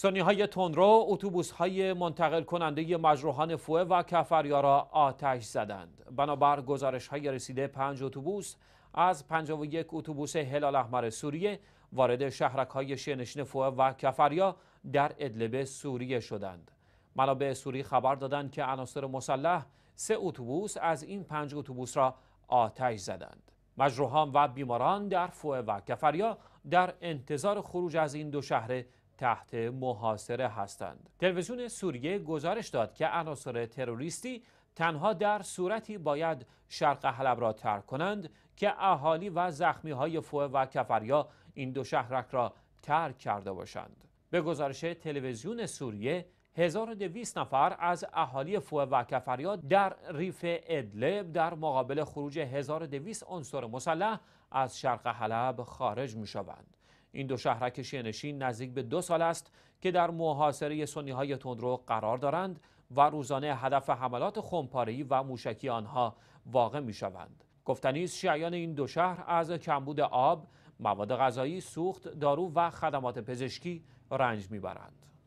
سنی های تندرو اتوبوس های منتقل کننده مجروحان فوه و کفریا را آتش زدند بنابر گزارش های رسیده پنج اتوبوس از 51 اتوبوس هلال احمر سوریه وارد شهرک های شنشن فوه و کفریا در ادلب سوریه شدند منابع سوری خبر دادند که عناصر مسلح سه اتوبوس از این پنج اتوبوس را آتش زدند مجروحان و بیماران در فوه و کفریا در انتظار خروج از این دو شهر تحت محاصره هستند تلویزیون سوریه گزارش داد که عناصر تروریستی تنها در صورتی باید شرق حلب را ترک کنند که اهالی و زخمی های فوه و کفریا این دو شهرک را ترک کرده باشند به گزارش تلویزیون سوریه 1200 نفر از اهالی فوه و کفریا در ریف ادلب در مقابل خروج 1200 عنصر مسلح از شرق حلب خارج می شوند. این دو شهرک شینشین نزدیک به دو سال است که در محاصره سنی های تندرو قرار دارند و روزانه هدف حملات خمپارهی و موشکی آنها واقع می شوند. گفتنی شیعان این دو شهر از کمبود آب، مواد غذایی، سوخت، دارو و خدمات پزشکی رنج میبرند.